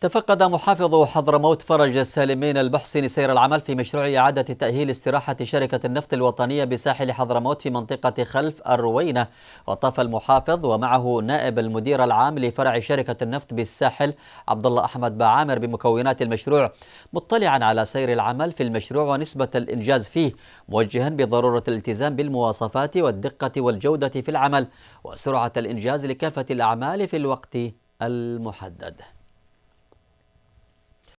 تفقد محافظ حضرموت فرج السالمين البحسن سير العمل في مشروع إعادة تأهيل استراحة شركة النفط الوطنية بساحل حضرموت في منطقة خلف الروينة وطاف المحافظ ومعه نائب المدير العام لفرع شركة النفط بالساحل عبد الله أحمد باعامر بمكونات المشروع مطلعا على سير العمل في المشروع ونسبة الإنجاز فيه موجها بضرورة الالتزام بالمواصفات والدقة والجودة في العمل وسرعة الإنجاز لكافة الأعمال في الوقت المحدد